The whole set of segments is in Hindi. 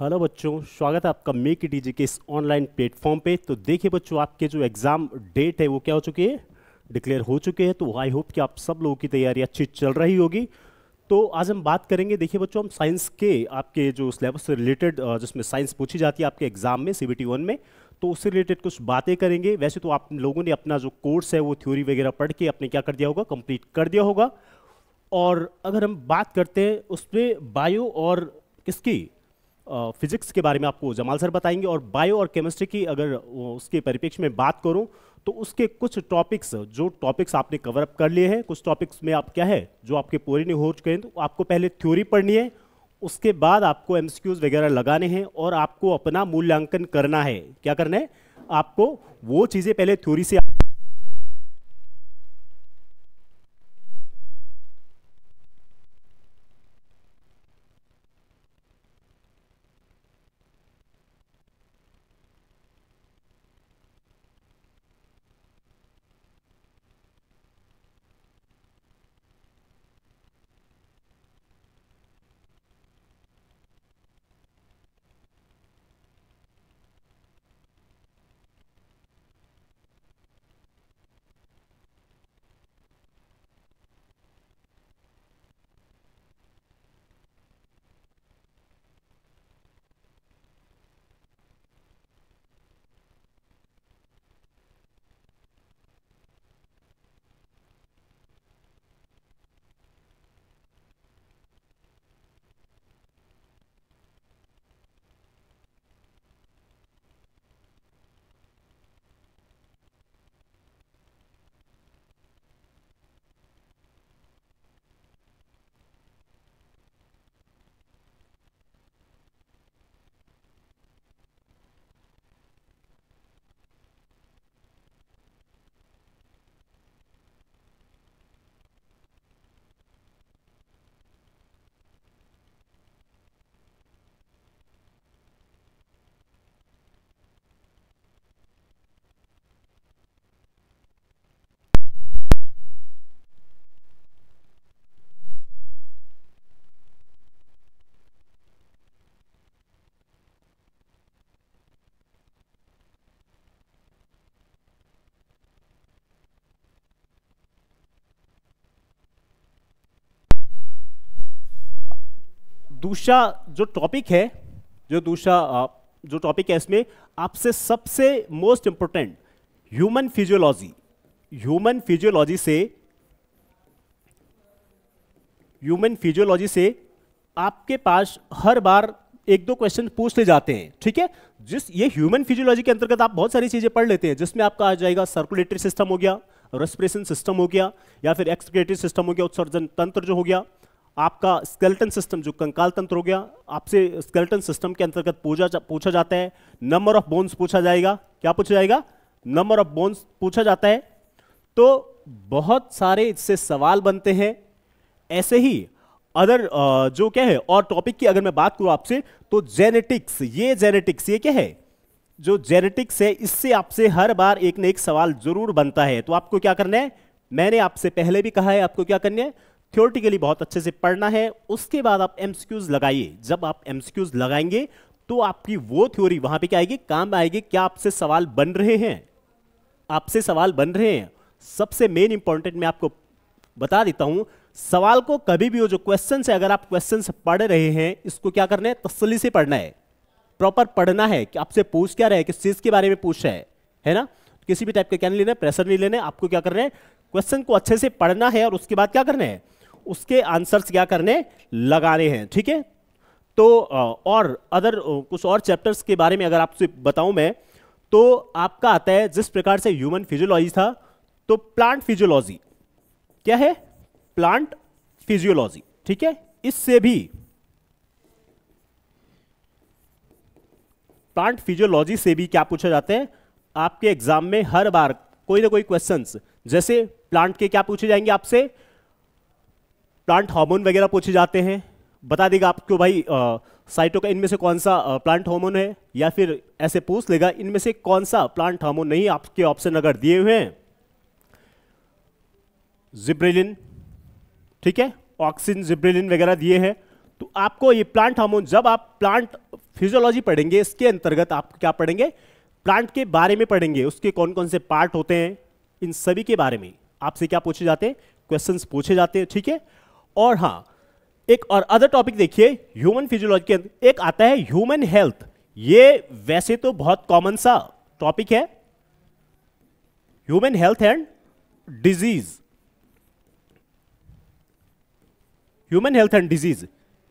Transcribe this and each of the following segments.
हेलो बच्चों स्वागत है आपका मेक इट इजी के इस ऑनलाइन प्लेटफॉर्म पे तो देखिए बच्चों आपके जो एग्ज़ाम डेट है वो क्या हो चुकी है डिक्लेयर हो चुके हैं तो आई होप कि आप सब लोगों की तैयारी अच्छी चल रही होगी तो आज हम बात करेंगे देखिए बच्चों हम साइंस के आपके जो सिलेबस से रिलेटेड जिसमें साइंस पूछी जाती है आपके एग्ज़ाम में सी बी में तो उससे रिलेटेड कुछ बातें करेंगे वैसे तो आप लोगों ने अपना जो कोर्स है वो थ्योरी वगैरह पढ़ के आपने क्या कर दिया होगा कंप्लीट कर दिया होगा और अगर हम बात करते हैं उस पर बायो और किसकी फिजिक्स के बारे में आपको जमाल सर बताएंगे और बायो और केमिस्ट्री की अगर उसके परिप्रेक्ष्य में बात करूं तो उसके कुछ टॉपिक्स जो टॉपिक्स आपने कवर अप कर लिए हैं कुछ टॉपिक्स में आप क्या है जो आपके पूरे नहीं हो चुके हैं तो आपको पहले थ्योरी पढ़नी है उसके बाद आपको एम वगैरह लगाने हैं और आपको अपना मूल्यांकन करना है क्या करना है आपको वो चीज़ें पहले थ्योरी से दूसरा जो टॉपिक है जो दूसरा जो टॉपिक है इसमें आपसे सबसे most important human physiology human physiology से ह्यूमन फिजियोलॉजी से आपके पास हर बार एक दो क्वेश्चन पूछ ले जाते हैं ठीक है जिस ये ह्यूमन फिजियोलॉजी के अंतर्गत आप बहुत सारी चीज़ें पढ़ लेते हैं जिसमें आपका आ जाएगा सर्कुलेटरी सिस्टम हो गया रेस्पिरेशन सिस्टम हो गया या फिर एक्सक्रेटरी सिस्टम हो गया उत्सर्जन तंत्र जो हो गया आपका स्केल्टन सिस्टम जो कंकाल तंत्र हो गया आपसे स्केल्टन सिस्टम के अंतर्गत पूछा जा, पूछा जाता है नंबर ऑफ बोन्स पूछा जाएगा क्या पूछा जाएगा नंबर ऑफ बोन्स पूछा जाता है तो बहुत सारे इससे सवाल बनते हैं ऐसे ही अदर जो क्या है और टॉपिक की अगर मैं बात करूं आपसे तो जेनेटिक्स ये जेनेटिक्स ये क्या है जो जेनेटिक्स है इससे आपसे हर बार एक न एक सवाल जरूर बनता है तो आपको क्या करना है मैंने आपसे पहले भी कहा है आपको क्या करना है थियोरटिकली बहुत अच्छे से पढ़ना है उसके बाद आप एमसीक्यूज लगाइए जब आप एमसीक्यूज लगाएंगे तो आपकी वो थ्योरी वहां पे क्या आएगी काम आएगी क्या आपसे सवाल बन रहे हैं आपसे सवाल बन रहे हैं सबसे मेन इंपॉर्टेंट मैं आपको बता देता हूं सवाल को कभी भी हो जो क्वेश्चन है अगर आप क्वेश्चन पढ़ रहे हैं इसको क्या करना है तसली से पढ़ना है प्रॉपर पढ़ना है कि आपसे पूछ क्या रहे किस चीज के बारे में पूछ रहे है है ना किसी भी टाइप का क्या नहीं लेना प्रेशर नहीं लेना आपको क्या करना है क्वेश्चन को अच्छे से पढ़ना है और उसके बाद क्या करना है उसके आंसर्स क्या करने लगाने हैं ठीक है तो और अदर कुछ और चैप्टर्स के बारे में अगर आपसे बताऊं मैं तो आपका आता है जिस प्रकार से ह्यूमन फिजियोलॉजी था तो प्लांट फिजियोलॉजी क्या है प्लांट फिजियोलॉजी ठीक है इससे भी प्लांट फिजियोलॉजी से भी क्या पूछा जाते हैं आपके एग्जाम में हर बार कोई ना कोई क्वेश्चंस जैसे प्लांट के क्या पूछे जाएंगे आपसे प्लांट हार्मोन वगैरह पूछे जाते हैं बता देगा आपको भाई साइटो का इनमें से कौन सा प्लांट हार्मोन है या फिर ऐसे पूछ लेगा इनमें से कौन सा प्लांट हार्मोन नहीं आपके ऑप्शन अगर दिए हुए हैं जिब्रेलिन ठीक है ऑक्सीजन जिब्रेलिन वगैरह दिए हैं तो आपको ये प्लांट हार्मोन जब आप प्लांट फिजियोलॉजी पढ़ेंगे इसके अंतर्गत आप क्या पढ़ेंगे प्लांट के बारे में पढ़ेंगे उसके कौन कौन से पार्ट होते हैं इन सभी के बारे में आपसे क्या पूछे जाते हैं क्वेश्चंस पूछे जाते हैं ठीक है और हाँ एक और अदर टॉपिक देखिए ह्यूमन फिजियोलॉजी के अंदर एक आता है ह्यूमन हेल्थ ये वैसे तो बहुत कॉमन सा टॉपिक है human health and disease human health and disease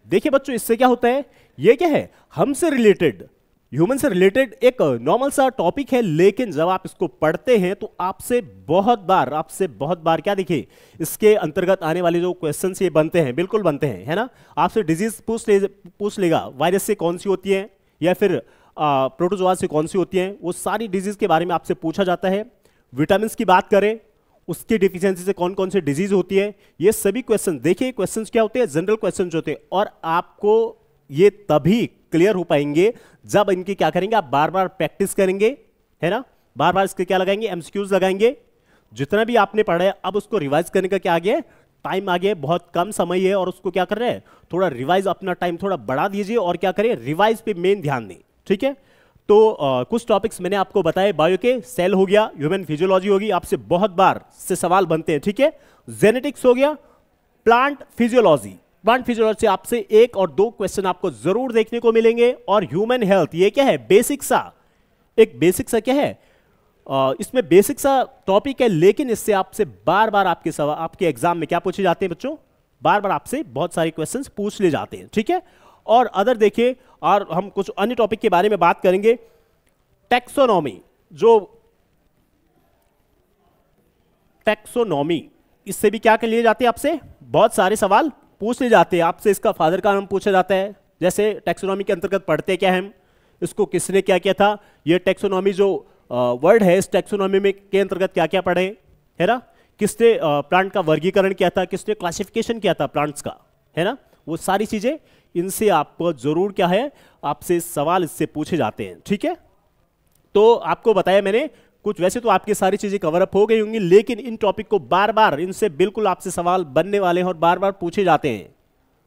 देखिए बच्चों इससे क्या होता है ये क्या है हमसे रिलेटेड ह्यूमन से रिलेटेड एक नॉर्मल सा टॉपिक है लेकिन जब आप इसको पढ़ते हैं तो आपसे बहुत बार आपसे बहुत बार क्या देखिए इसके अंतर्गत आने वाले जो क्वेश्चन ये बनते हैं बिल्कुल बनते हैं है ना आपसे डिजीज पूछ ले पूछ लेगा वायरस से कौन सी होती है या फिर प्रोटोजोआ से कौन सी होती है वो सारी डिजीज के बारे में आपसे पूछा जाता है विटामिन की बात करें उसकी डिफिशियंसी से कौन कौन सी डिजीज होती है ये सभी क्वेश्चन देखिए क्वेश्चन क्या होते हैं जनरल क्वेश्चन होते हैं और आपको ये तभी क्लियर हो पाएंगे जब इनकी क्या करेंगे आप बार बार प्रैक्टिस करेंगे है ना बार बार इसके क्या लगाएंगे एमसीक्यूज लगाएंगे जितना भी आपने पढ़ा है अब उसको रिवाइज करने का क्या आ गया टाइम आ गया बहुत कम समय है और उसको क्या कर रहे हैं थोड़ा रिवाइज अपना टाइम थोड़ा बढ़ा दीजिए और क्या करें रिवाइज पे मेन ध्यान दें ठीक है तो आ, कुछ टॉपिक्स मैंने आपको बताए बायो के सेल हो गया ह्यूमन फिजियोलॉजी होगी आपसे बहुत बार से सवाल बनते हैं ठीक है जेनेटिक्स हो गया प्लांट फिजियोलॉजी क्वांट फिजियोलॉजी आपसे एक और दो क्वेश्चन आपको जरूर देखने को मिलेंगे और ह्यूमन हेल्थ ये क्या है बेसिक सा एक बेसिक सा क्या है आ, इसमें बेसिक सा टॉपिक है लेकिन इससे आपसे बार बार आपके सवाल आपके एग्जाम में क्या पूछे जाते हैं बच्चों बार बार आपसे बहुत सारे क्वेश्चन पूछ ले जाते हैं ठीक है और अदर देखिए और हम कुछ अन्य टॉपिक के बारे में बात करेंगे टेक्सोनॉमी जो टेक्सोनॉमी इससे भी क्या कर लिए जाते हैं आपसे बहुत सारे सवाल पूछे जाते हैं आपसे इसका फादर का नाम पूछा जाता है जैसे टेक्सोनॉमी के अंतर्गत पढ़ते क्या हम इसको किसने क्या किया था ये टेक्सोनॉमी जो वर्ड है इस टेक्सोनॉमी में के अंतर्गत क्या क्या पढ़े है ना किसने प्लांट का वर्गीकरण किया था किसने क्लासिफिकेशन किया था प्लांट्स का है ना वो सारी चीज़ें इनसे आपको ज़रूर क्या है आपसे सवाल इससे पूछे जाते हैं ठीक है तो आपको बताया मैंने कुछ वैसे तो आपकी सारी चीजें कवर अप हो गई होंगी लेकिन इन टॉपिक को बार बार इनसे बिल्कुल आपसे सवाल बनने वाले हैं और बार बार पूछे जाते हैं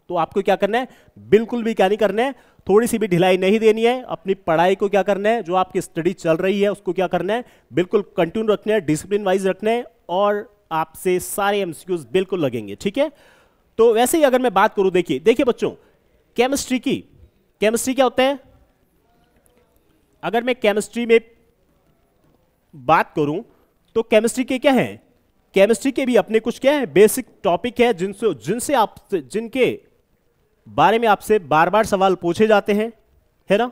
तो आपको क्या करना है बिल्कुल भी क्या नहीं करना है थोड़ी सी भी ढिलाई नहीं देनी है अपनी पढ़ाई को क्या करना है जो आपकी स्टडी चल रही है उसको क्या करना है बिल्कुल कंटिन्यू रखना है डिसिप्लिन वाइज रखना है और आपसे सारे एमसीक्यूज बिल्कुल लगेंगे ठीक है तो वैसे ही अगर मैं बात करूं देखिए देखिए बच्चों केमिस्ट्री की केमिस्ट्री क्या होता है अगर मैं केमिस्ट्री में बात करूं तो केमिस्ट्री के क्या है केमिस्ट्री के भी अपने कुछ क्या है बेसिक टॉपिक है जिनसे जिनसे आप जिनके बारे में आपसे बार बार सवाल पूछे जाते हैं है ना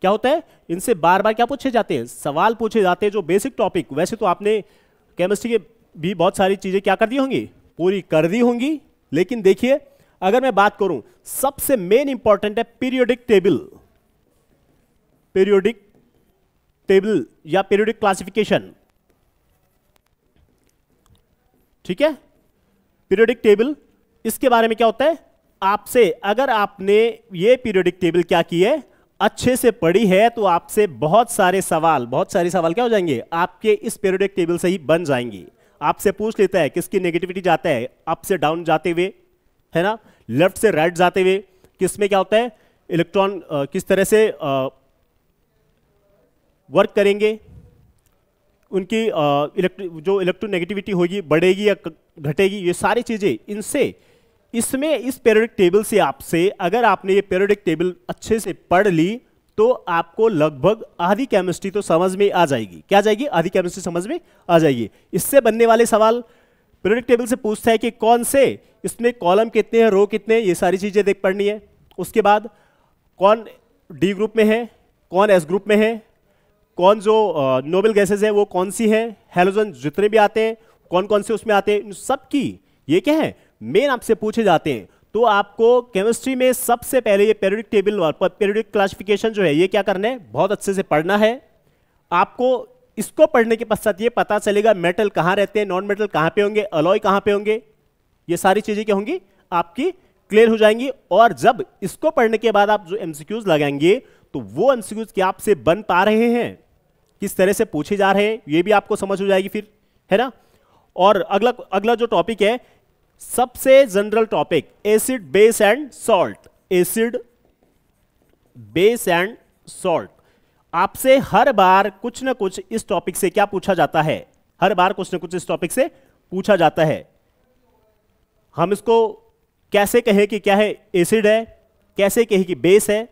क्या होता है इनसे बार बार क्या पूछे जाते हैं सवाल पूछे जाते हैं जो बेसिक टॉपिक वैसे तो आपने केमिस्ट्री के भी बहुत सारी चीज़ें क्या कर दी होंगी पूरी कर दी होंगी लेकिन देखिए अगर मैं बात करूं सबसे मेन इंपॉर्टेंट है पीरियोडिक टेबल पीरियोडिक टेबल या पीरियोडिक क्लासिफिकेशन ठीक है पीरियोडिक टेबल इसके बारे में क्या होता है आपसे अगर आपने ये पीरियोडिक टेबल क्या की है अच्छे से पढ़ी है तो आपसे बहुत सारे सवाल बहुत सारे सवाल क्या हो जाएंगे आपके इस पीरियोडिक टेबल से ही बन जाएंगी आपसे पूछ लेता है किसकी नेगेटिविटी जाता है अप से डाउन जाते हुए है ना लेफ्ट से राइट जाते हुए किसमें क्या होता है इलेक्ट्रॉन किस तरह से वर्क करेंगे उनकी इलेक्ट्रिक जो इलेक्ट्रोनेगेटिविटी होगी बढ़ेगी या घटेगी ये सारी चीज़ें इनसे इसमें इस पेरोडिक टेबल से आपसे अगर आपने ये पेरोडिक टेबल अच्छे से पढ़ ली तो आपको लगभग आधी केमिस्ट्री तो समझ में आ जाएगी क्या जाएगी आधी केमिस्ट्री समझ में आ जाएगी इससे बनने वाले सवाल पेरोडिक टेबल से पूछता है कि कौन से इसमें कॉलम कितने हैं रो कितने हैं ये सारी चीज़ें देख पढ़नी है उसके बाद कौन डी ग्रुप में है कौन एस ग्रुप में है कौन जो नोबल गैसेज है वो कौन सी है हेलोजन जितने भी आते हैं कौन कौन से उसमें आते हैं सबकी ये क्या है मेन आपसे पूछे जाते हैं तो आपको केमिस्ट्री में सबसे पहले ये पेरियोडिक टेबल और पेरियोडिक क्लासिफिकेशन जो है ये क्या करना है बहुत अच्छे से पढ़ना है आपको इसको पढ़ने के पश्चात ये पता चलेगा मेटल कहाँ रहते हैं नॉन मेटल कहाँ पे होंगे अलॉय कहाँ पे होंगे ये सारी चीज़ें क्या होंगी आपकी क्लियर हो जाएंगी और जब इसको पढ़ने के बाद आप जो एमसीक्यूज लगाएंगे तो वो एमसीक्यूज क्या आपसे बन पा रहे हैं किस तरह से पूछे जा रहे हैं ये भी आपको समझ हो जाएगी फिर है ना और अगला अगला जो टॉपिक है सबसे general topic acid base and salt acid base and salt आपसे हर बार कुछ ना कुछ इस टॉपिक से क्या पूछा जाता है हर बार कुछ ना कुछ इस टॉपिक से पूछा जाता है हम इसको कैसे कहें कि क्या है एसिड है कैसे कहें कि बेस है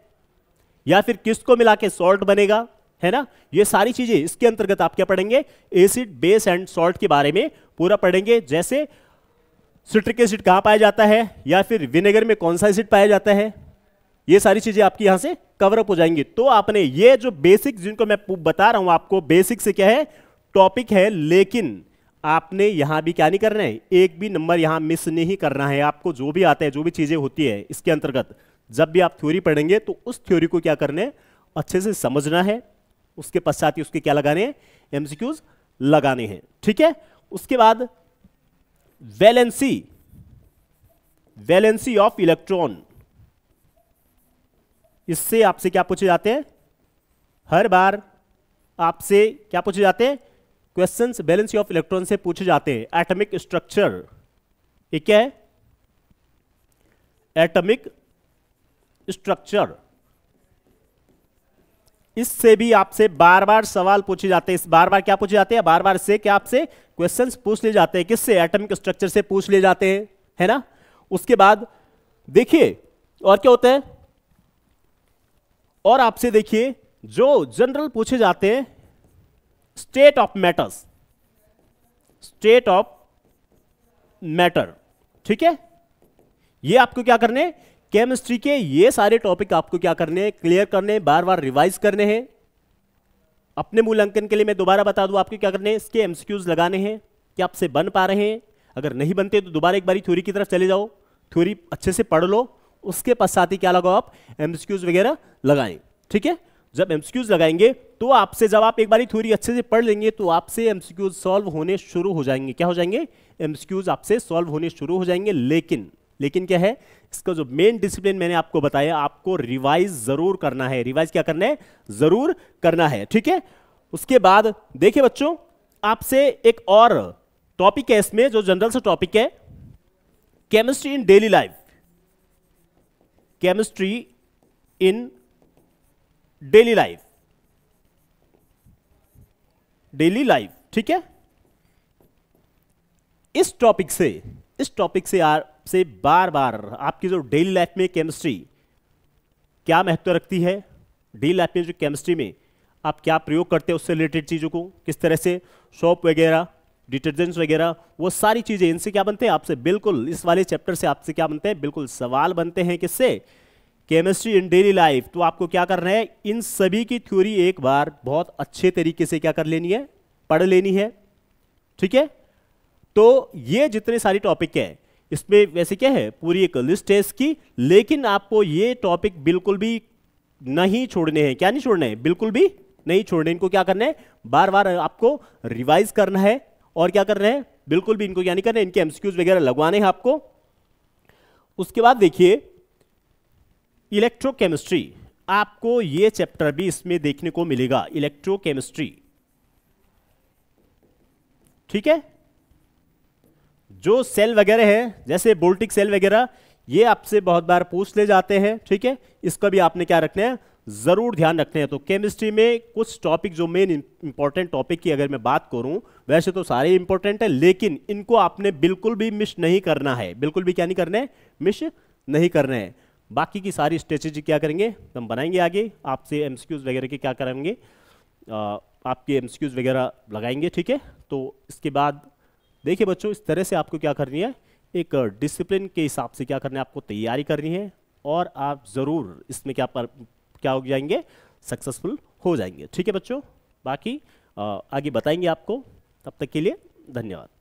या फिर किसको मिला के सॉल्ट बनेगा है ना ये सारी चीजें इसके अंतर्गत आप क्या पढ़ेंगे एसिड बेस एंड सॉल्ट के बारे में पूरा पढ़ेंगे जैसे सिट्रिक एसिड कहां पाया जाता है या फिर विनेगर में कौन सा एसिड पाया जाता है ये सारी चीजें आपकी यहां से कवरअप हो जाएंगी तो आपने ये जो बेसिक जिनको मैं बता रहा हूं आपको बेसिक से क्या है टॉपिक है लेकिन आपने यहां भी क्या नहीं करना है एक भी नंबर यहां मिस नहीं करना है आपको जो भी आता है जो भी चीजें होती है इसके अंतर्गत जब भी आप थ्योरी पढ़ेंगे तो उस थ्योरी को क्या करना है अच्छे से समझना है उसके पश्चात ही उसके क्या लगाने एमसीक्यूज लगाने हैं ठीक है उसके बाद वैलेंसी वैलेंसी ऑफ इलेक्ट्रॉन इससे आपसे क्या पूछे जाते हैं हर बार आपसे क्या पूछे जाते हैं क्वेश्चन वैलेंसी ऑफ इलेक्ट्रॉन से पूछे जाते हैं एटमिक स्ट्रक्चर ये क्या है एटमिक स्ट्रक्चर इससे भी आपसे बार बार सवाल पूछे जाते हैं बार बार क्या पूछे जाते हैं बार बार से क्या आपसे क्वेश्चंस पूछ लिए जाते हैं किससे एटम के स्ट्रक्चर से पूछ लिए जाते हैं है ना उसके बाद देखिए और क्या होता है और आपसे देखिए जो जनरल पूछे जाते हैं state of matters state of matter ठीक है ये आपको क्या करने केमिस्ट्री के ये सारे टॉपिक आपको क्या करने हैं क्लियर करने हैं बार बार रिवाइज करने हैं अपने मूल्यांकन के लिए मैं दोबारा बता दूं आपको क्या करने हैं इसके एमसीक्यूज लगाने हैं क्या आपसे बन पा रहे हैं अगर नहीं बनते तो दोबारा एक बार थ्योरी की तरफ चले जाओ थ्योरी अच्छे से पढ़ लो उसके पश्चात ही क्या लगाओ आप एमसीक्यूज वगैरह लगाएं ठीक है जब एमसीक्यूज लगाएंगे तो आपसे जब आप एक बार थ्योरी अच्छे से पढ़ लेंगे तो आपसे एमसीक्यूज सॉल्व होने शुरू हो जाएंगे क्या हो जाएंगे एमसीक्यूज आपसे सॉल्व होने शुरू हो जाएंगे लेकिन लेकिन क्या है इसका जो मेन डिसिप्लिन मैंने आपको बताया आपको रिवाइज जरूर करना है रिवाइज क्या करना है जरूर करना है ठीक है उसके बाद देखिए बच्चों आपसे एक और टॉपिक है इसमें जो जनरल सा टॉपिक है chemistry in daily life chemistry in daily life daily life ठीक है इस टॉपिक से इस टॉपिक से आर से बार बार आपकी जो डेली लाइफ में केमिस्ट्री क्या महत्व रखती है डेली लाइफ में जो केमिस्ट्री में आप क्या प्रयोग करते हैं उससे रिलेटेड चीज़ों को किस तरह से सॉप वगैरह डिटर्जेंट्स वगैरह वो सारी चीज़ें इनसे क्या बनते हैं आपसे बिल्कुल इस वाले चैप्टर से आपसे क्या बनते हैं बिल्कुल सवाल बनते हैं किससे केमिस्ट्री इन डेली लाइफ तो आपको क्या करना है इन सभी की थ्योरी एक बार बहुत अच्छे तरीके से क्या कर लेनी है पढ़ लेनी है ठीक है तो ये जितने सारी टॉपिक है इसमें वैसे क्या है पूरी एक लिस्ट है इसकी लेकिन आपको ये टॉपिक बिल्कुल भी नहीं छोड़ने हैं क्या नहीं छोड़ने हैं बिल्कुल भी नहीं छोड़ने इनको क्या करना है बार बार आपको रिवाइज करना है और क्या करना है बिल्कुल भी इनको क्या नहीं करना है इनके एमसीक्यूज वगैरह लगवाने हैं आपको उसके बाद देखिए इलेक्ट्रोकेमिस्ट्री आपको ये चैप्टर भी इसमें देखने को मिलेगा इलेक्ट्रोकेमिस्ट्री ठीक है जो सेल वगैरह है जैसे बोल्टिक सेल वगैरह ये आपसे बहुत बार पूछ ले जाते हैं ठीक है इसका भी आपने क्या रखना है ज़रूर ध्यान रखने हैं तो केमिस्ट्री में कुछ टॉपिक जो मेन इंपॉर्टेंट टॉपिक की अगर मैं बात करूं वैसे तो सारे इंपॉर्टेंट है लेकिन इनको आपने बिल्कुल भी मिस नहीं करना है बिल्कुल भी क्या नहीं करना है मिस नहीं करना है बाकी की सारी स्ट्रेटेजी क्या करेंगे हम बनाएंगे आगे आपसे एम वगैरह के क्या करेंगे आपके एम वगैरह लगाएंगे ठीक है तो इसके बाद देखिए बच्चों इस तरह से आपको क्या करनी है एक डिसिप्लिन के हिसाब से क्या करना है आपको तैयारी करनी है और आप ज़रूर इसमें क्या पर, क्या हो जाएंगे सक्सेसफुल हो जाएंगे ठीक है बच्चों बाकी आगे बताएंगे आपको तब तक के लिए धन्यवाद